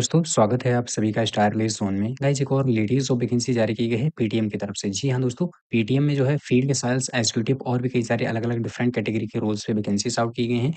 दोस्तों स्वागत है आप सभी का स्टार जोन में गाइज एक और लेडीज ऑफ वैकेंसी जारी की गई है पीटीएम की तरफ से जी हाँ दोस्तों पीटीएम में जो है फील्ड सेल्स एक्जीक्यूटिव और भी कई सारे अलग अलग डिफरेंट कैटेगरी के रोल्स पे वैकेंसीज आउट की गई हैं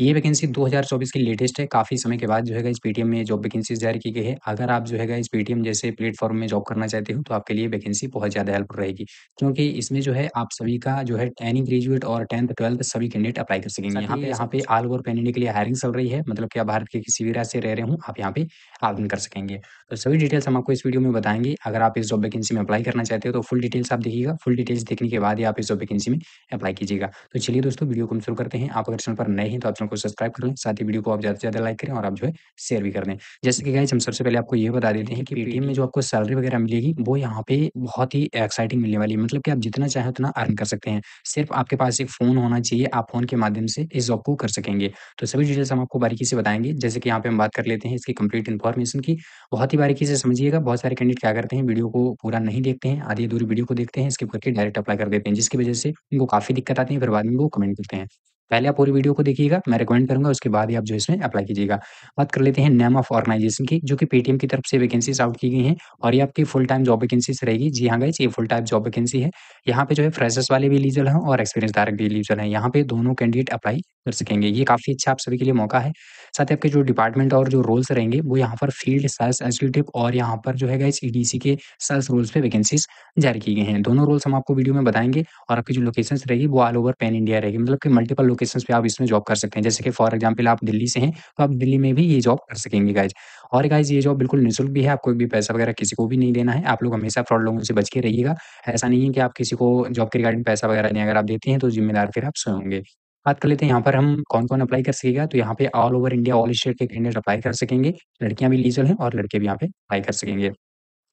ये वैकेंसी 2024 की लेटेस्ट है काफ़ी समय के बाद जो है इस पेटीएम में जॉब वैकेंसी जारी की गई है अगर आप जो है इस पेटीएम जैसे प्लेटफॉर्म में जॉब करना चाहते हो तो आपके लिए वैकेंसी बहुत ज़्यादा हेल्पफुल रहेगी क्योंकि इसमें जो है आप सभी का जो है टेनिंग ग्रेजुएट और टेंथ ट्वेल्थ सभी कैंडिडेट अप्लाई कर सकेंगे यहाँ पे यहाँ पे ऑल ओवर कैनेडा के लिए हायरिंग चल रही है मतलब कि आप भारत के किसी भी राज्य से रह रहे हो आप यहाँ पे आवेदन कर सकेंगे तो सभी डिटेल्स हम आपको इस वीडियो में बताएंगे अगर आप इस जॉब वैकेंसी में अप्लाई करना चाहते हो तो फुल डिटेल्स आप देखिएगा फुल डिटेल्स देखने के बाद ही आप इस जॉब वैकेंसी में अप्लाई कीजिएगा तो चलिए दोस्तों वीडियो को हम शुरू करते हैं आप अगर चैनल पर नए हैं तो आप चैनल को सब्सक्राइब कर लें साथ ही वीडियो को आप ज़्यादा से ज़्यादा लाइक करें और आप जो है शेयर भी कर दें जैसे कि गाइज हम सबसे पहले आपको ये बता देते हैं कि पेटीएम में जो आपको सैलरी वगैरह मिलेगी वो यहाँ पे बहुत ही एक्साइटिंग मिलने वाली है मतलब कि आप जितना चाहे उतना अर्न कर सकते हैं सिर्फ आपके पास एक फ़ोन होना चाहिए आप फ़ोन के माध्यम से इस जॉब को कर सकेंगे तो सभी डिटेल्स हम आपको बारीकी से बताएंगे जैसे कि यहाँ पे हम बात कर लेते हैं इसकी कंप्लीट इन्फॉर्मेशन की बहुत ही बारीकी से समझिएगा बहुत सारे कैंडिडेट क्या करते हैं वीडियो को पूरा नहीं देखते हैं आधी अधूरी वीडियो को देखते हैं स्किप करके डायरेक्ट अप्लाई कर देते हैं जिसकी वजह से उनको काफ़ी दिक्कत आती है फिर बाद में वो कमेंट करते हैं पहले आप पूरी वीडियो को देखिएगा मैं रिकमेंड करूंगा उसके बाद ही आप जो इसमें अप्लाई कीजिएगा बात कर लेते हैं नेम ऑफ ऑर्गेनाइजेशन की जो कि पेटीएम की तरफ से वैकेंसीज आउट की गई हैं और ये आपकी फुल टाइम जॉब वैकेंसीज रहेगी जी हाँ गाइज ये फुल टाइम जॉब वैकेंसी है यहाँ पे जो है फ्रेशर्स वाले भी एलिजिबल हैं और एक्सपीरियंस डायरेक्ट भी एलिजिबल है यहाँ पे दोनों कैंडिडेट अप्लाई कर सकेंगे ये काफ़ी अच्छा आप सभी के लिए मौका है साथ ही आपके जो डिपार्टमेंट और जो रोल्स रहेंगे वो यहाँ पर फील्ड सेल्स एग्जीक्यूटिव और यहाँ पर जो है गाइज ई e के सेल्स रोल्स पे वैकेंसीज जारी की गई हैं दोनों रोल्स हम आपको वीडियो में बताएंगे और आपकी जो लोकेशन रहेगी वो ऑल ओवर पैन इंडिया रहेगी मतलब कि मल्टीपल लोकेशन पे आप इसमें जॉब कर सकते हैं जैसे कि फॉर एग्जाम्पल आप दिल्ली से हैं तो आप दिल्ली में भी ये जॉब कर सकेंगे गाइज और गाइज ये जॉब बिल्कुल निःशुल्क भी है आपको भी पैसा वगैरह किसी को भी नहीं देना है आप लोग हमेशा फ्रॉड लोगों से बच के रहिएगा ऐसा नहीं है कि आप किसी को जॉब के रिगार्डिंग पैसा वगैरह नहीं अगर आप देते हैं तो जिम्मेदार फिर आप स्वयं होंगे बात कर लेते हैं यहाँ पर हम कौन कौन अप्लाई कर सकेगा तो यहाँ पे all over India all state के कैंडिडेट अप्लाई कर सकेंगे लड़कियां भी लीजल हैं और लड़के भी यहाँ पे अप्लाई कर सकेंगे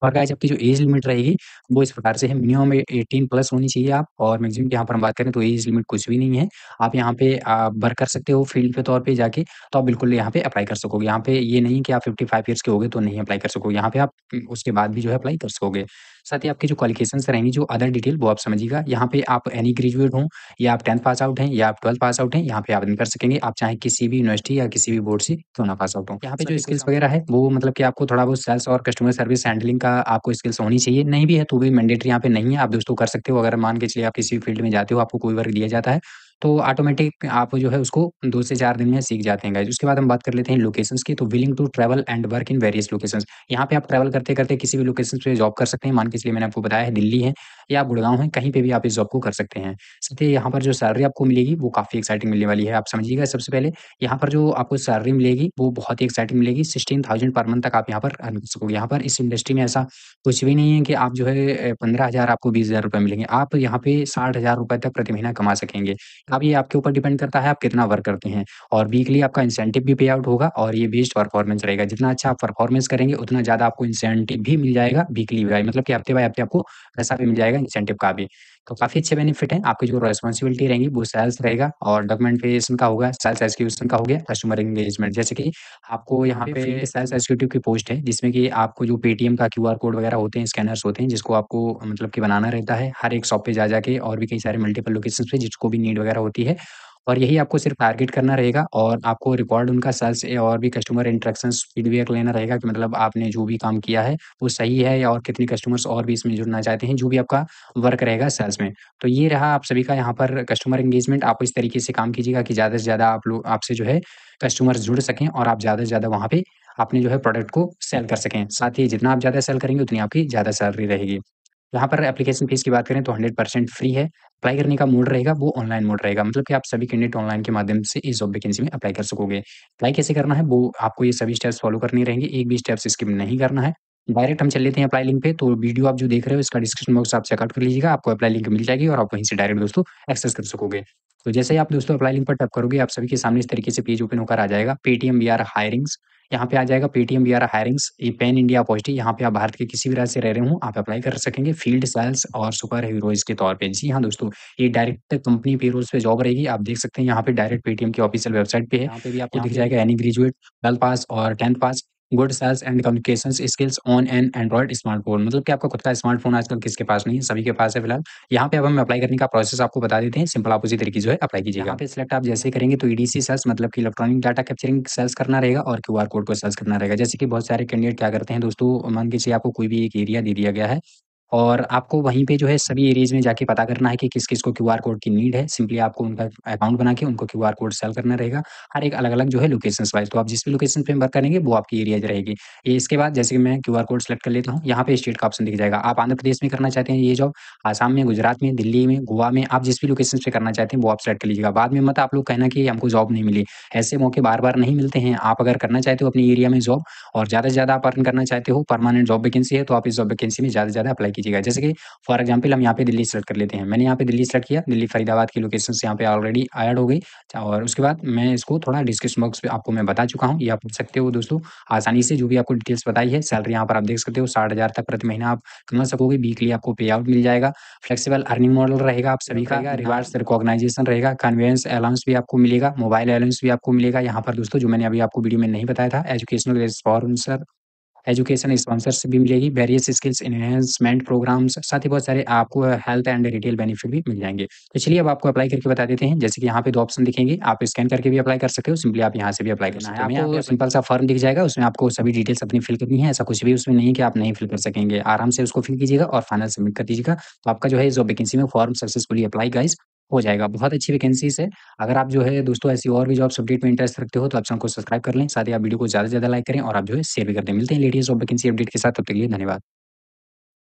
और गाइज आपकी जो एज लिमिट रहेगी वो इस प्रकार से है मिनिमम एटीन प्लस होनी चाहिए आप और मैक्सिमम यहाँ पर हम बात करें तो एज लिमिट कुछ भी नहीं है आप यहाँ पे वर्क कर सकते हो फील्ड के तौर पर जाके तो आप बिल्कुल यहाँ पे अप्लाई कर सकोगे यहाँ पे ये नहीं कि आप फिफ्टी फाइव ईयर्स के हो तो नहीं अप्लाई कर सकोगे यहाँ पे आप हम्म, उसके बाद भी जो है अप्लाई कर सकोगे साथ ही आपकी जो क्वालिफिकेशन रहेंगी जो अदर डिटेल वो आप समझिएगा यहाँ पे आप एनी ग्रेजुएट हो या आप टेंथ पास आउट हैं या आप ट्वेल्थ पास आउट हैं यहाँ पे आवेदन कर सकेंगे आप चाहे किसी भी यूनिवर्सिटी या किसी भी बोर्ड से क्यों ना पास आउट हो यहाँ पे जो स्किल्स तो वगैरह है वो मतलब कि आपको थोड़ा बहुत सेल्स और कस्टमर सर्विस हैंडलिंग का आपको स्किल्स होनी चाहिए नहीं भी है तो भी मैंडेटरी यहाँ पे नहीं है आप दोस्तों कर सकते हो अगर मान के चलिए आप किसी फील्ड में जाते हो आपको कोई वर्क दिया जाता है तो ऑटोमेटिक आप जो है उसको दो से चार दिन में सीख जाते हैं गाइज़। उसके बाद हम बात कर लेते हैं लोकेशंस की तो willing to travel and work in various locations. यहाँ पे आप ट्रैवल करते-करते किसी भी लोकेशन पे जॉब कर सकते हैं। मान के इसलिए मैंने आपको बताया है दिल्ली है या गुड़गांव है, कहीं पे भी आप इस जॉब को कर सकते हैं। साथ ही यहाँ पर जो सैलरी आपको मिलेगी वो काफ़ी एक्साइटिंग मिलने वाली है। आप समझिएगा सबसे पहले यहाँ पर जो आपको सैलरी मिलेगी वो बहुत ही एक्साइटिंग मिलेगी। थाउजेंड पर मंथ तक आप यहाँ पर अर्न कर सकोगे। यहाँ पर इस इंडस्ट्री में ऐसा कुछ भी नहीं है कि आप जो है हजार आपको हजार रुपए मिलेंगे। आप यहाँ पे हजार रुपए तक प्रति महीना कमा सकेंगे। अब ये आपके ऊपर डिपेंड करता है आप कितना वर्क करते हैं और वीकली आपका इंसेंटिव भी पे आउट होगा और ये बेस्ड परफॉर्मेंस रहेगा जितना अच्छा आप परफॉर्मेंस करेंगे उतना ज़्यादा आपको इंसेंटिव भी मिल जाएगा वीकली वाई मतलब कि हफ्ते बाई हफ्ते आपको पैसा भी मिल जाएगा इंसेंटिव का भी तो काफ़ी अच्छे बेनिफिट है आपकी जो रेस्पॉन्सिबिलिटी रहेंगी वो सेल्स रहेगा और डॉक्यूमेंट क्रिएशन का होगा सेल्स एक्सिक्यूशन का हो गया कस्टमर एंगेजमेंट जैसे कि आपको यहाँ पे सेल्स एक्सिक्यूटिव की पोस्ट है जिसमें कि आपको जो पेटीएम का क्यू कोड वगैरह होते हैं स्कैनर्स होते हैं जिसको आपको मतलब कि बनाना रहता है हर एक शॉप पे जा जाके और भी कई सारे मल्टीपल लोकेशन पे जिसको भी नीड वगैरह होती है और यही आपको सिर्फ़ टारगेट करना रहेगा और आपको रिकॉर्ड उनका सेल्स और भी कस्टमर इंट्रेक्शन फीडबैक लेना रहेगा कि मतलब आपने जो भी काम किया है, वो सही है या और कितने कस्टमर्स और भी इसमें जुड़ना चाहते हैं, जो भी आपका वर्क रहेगा सेल्स में। तो ये रहा आप सभी का यहाँ पर कस्टमर एंगेजमेंट, आप इस तरीके से काम कीजिएगा कि ज़्यादा से ज़्यादा आप लोग आपसे जो है कस्टमर्स जुड़ सकें और आप ज़्यादा से ज़्यादा वहाँ पे अपने जो है प्रोडक्ट को सेल कर सकें। साथ ही जितना आप ज़्यादा सेल करेंगे, उतनी आपकी ज़्यादा सैलरी रहेगी। यहाँ पर एप्लीकेशन फीस की बात करें तो हंड्रेड परसेंट फ्री है अप्लाई करने का मोड रहेगा वो ऑनलाइन मोड रहेगा मतलब कि आप सभी कैंडिडेट ऑनलाइन के माध्यम से इस जॉब वैकेंसी में अप्लाई कर सकोगे अप्लाई कैसे करना है वो आपको ये सभी स्टेप्स फॉलो करने रहेंगे एक भी स्टेप्स स्किप नहीं करना है डायरेक्ट हम चल लेते हैं अप्लाई लिंक पे तो वीडियो आप जो देख रहे हो इसका डिस्क्रिप्शन बॉक्स आप चेकआउट कर लीजिएगा आपको अप्लाई लिंक मिल जाएगी और आप वहीं से डायरेक्ट दोस्तों एक्सेस कर सकोगे तो जैसे ही आप दोस्तों अप्लाई लिंक पर टप करोगे आप सभी के सामने इस तरीके से पेज ओपन होकर आ जाएगा पेटीएम बी आर हायरिंग्स यहाँ पे आ जाएगा पेटीएम बी आर हायरिंग्स ये पैन इंडिया पॉजिटिव यहाँ पे आप भारत के किसी भी राज्य से रह रहे हो आप अप्लाई कर सकेंगे फील्ड सेल्स और सुपर हीरोज के तौर पे जी हाँ दोस्तों ये डायरेक्ट कंपनी पेरोल्स पे जॉब रहेगी आप देख सकते हैं यहाँ पे डायरेक्ट पेटीएम की ऑफिशियल वेबसाइट पे है यहाँ पे भी आपको दिख जाएगा एनी ग्रेजुएट ट्वेल्थ पास और tenth pass good sales and communication skills on an Android smartphone मतलब कि आपका खुद का स्मार्टफोन आजकल किसके पास नहीं है सभी के पास है फिलहाल यहाँ पे अब हम अप्लाई करने का प्रोसेस आपको बता देते हैं सिंपल आप उसी तरीके जो है अप्लाई कीजिए यहाँ पे सिलेक्ट आप जैसे करेंगे तो ईडीसी e सेल्स मतलब कि इलेक्ट्रॉनिक डाटा कैप्चरिंग सेल्स करना रहेगा और क्यू कोड को सेल्स करना रहेगा जैसे कि बहुत सारे कैंडिडेट क्या करते हैं दोस्तों मान के आपको कोई भी एक एरिया दे दिया गया है और आपको वहीं पे जो है सभी एरियाज में जाके पता करना है कि किस किस को आर कोड की नीड है सिंपली आपको उनका अकाउंट बना के उनको आर कोड सेल करना रहेगा हर एक अलग अलग जो है लोकेशन वाइज तो आप जिस भी लोकेशन पे वर्क करेंगे वो आपकी एरियाज रहेगी ये इसके बाद जैसे कि मैं क्यूआर कोड सेलेक्ट कर लेता हूँ यहाँ पे स्टेट का ऑप्शन दिख जाएगा आप आंध्र प्रदेश में करना चाहते हैं ये जॉब आसाम में गुजरात में दिल्ली में गोवा में आप जिस भी लोकेशन पे करना चाहते हैं वो आप सेलेक्ट कर लीजिएगा बाद में मत आप लोग कहना कि हमको जॉब नहीं मिली ऐसे मौके बार बार नहीं मिलते हैं आप अगर करना चाहते हो अपने एरिया में जॉब और ज़्यादा से ज़्यादा आप अर्न करना चाहते हो परमानेंट जॉब वैकेंसी है तो आप इस जॉब वैकेंसी में ज़्यादा से ज़्यादा अप्लाई कीजिएगा जैसे कि फॉर एग्जाम्पल हम यहाँ पे दिल्ली सेलेक्ट कर लेते हैं मैंने यहाँ पे दिल्ली सेलेक्ट किया दिल्ली फरीदाबाद की लोकेशन से यहाँ पे ऑलरेडी एड हो गई और उसके बाद मैं इसको थोड़ा डिस्क्रिप्शन बॉक्स पे आपको मैं बता चुका हूँ ये आप पूछ सकते हो दोस्तों आसानी से जो भी आपको डिटेल्स बताई है सैलरी यहाँ पर आप देख सकते हो साठ तक प्रति महीना आप कमा सकोगे वीकली आपको पे आउट मिल जाएगा फ्लेक्सीबल अर्निंग मॉडल रहेगा आप सभी का रिवार्ड रिकॉर्गनाइजेशन रहेगा कन्वेंस हाँ। अलाउंस भी आपको मिलेगा मोबाइल अलाउंस भी आपको मिलेगा यहाँ पर दोस्तों जो मैंने अभी आपको वीडियो में नहीं बताया था एजुकेशनल स्पॉन्सर एजुकेशन स्पॉन्सरशिप भी मिलेगी वेरियस स्किल्स इन्हेंसमेंट प्रोग्राम्स साथ ही बहुत सारे आपको हेल्थ एंड रिटेल बेनिफिट भी मिल जाएंगे तो चलिए अब आपको अप्लाई करके बता देते हैं जैसे कि यहाँ पे दो ऑप्शन दिखेंगे आप स्कैन करके भी अप्लाई कर सकते हो सिंपली आप यहाँ से भी अप्लाई करना है आपको सिंपल सा फॉर्म दिख जाएगा उसमें आपको सभी डिटेल्स अपनी फिल करनी है ऐसा कुछ भी उसमें नहीं कि आप नहीं फिल कर सकेंगे आराम से उसको फिल कीजिएगा और फाइनल सबमिट कर दीजिएगा तो आपका जो है जो वैकेंसी में फॉर्म सक्सेसफुली अप्लाई गाइज हो जाएगा बहुत अच्छी वैकेंसीज है अगर आप जो है दोस्तों ऐसी और भी जॉब्स अपडेट में इंटरेस्ट रखते हो तो आप चैनल को सब्सक्राइब कर लें साथ ही आप वीडियो को ज़्यादा से ज़्यादा लाइक करें और आप जो है शेयर भी कर दें मिलते हैं लेडीज जॉब वैकेंसी अपडेट के साथ तब तक के लिए धन्यवाद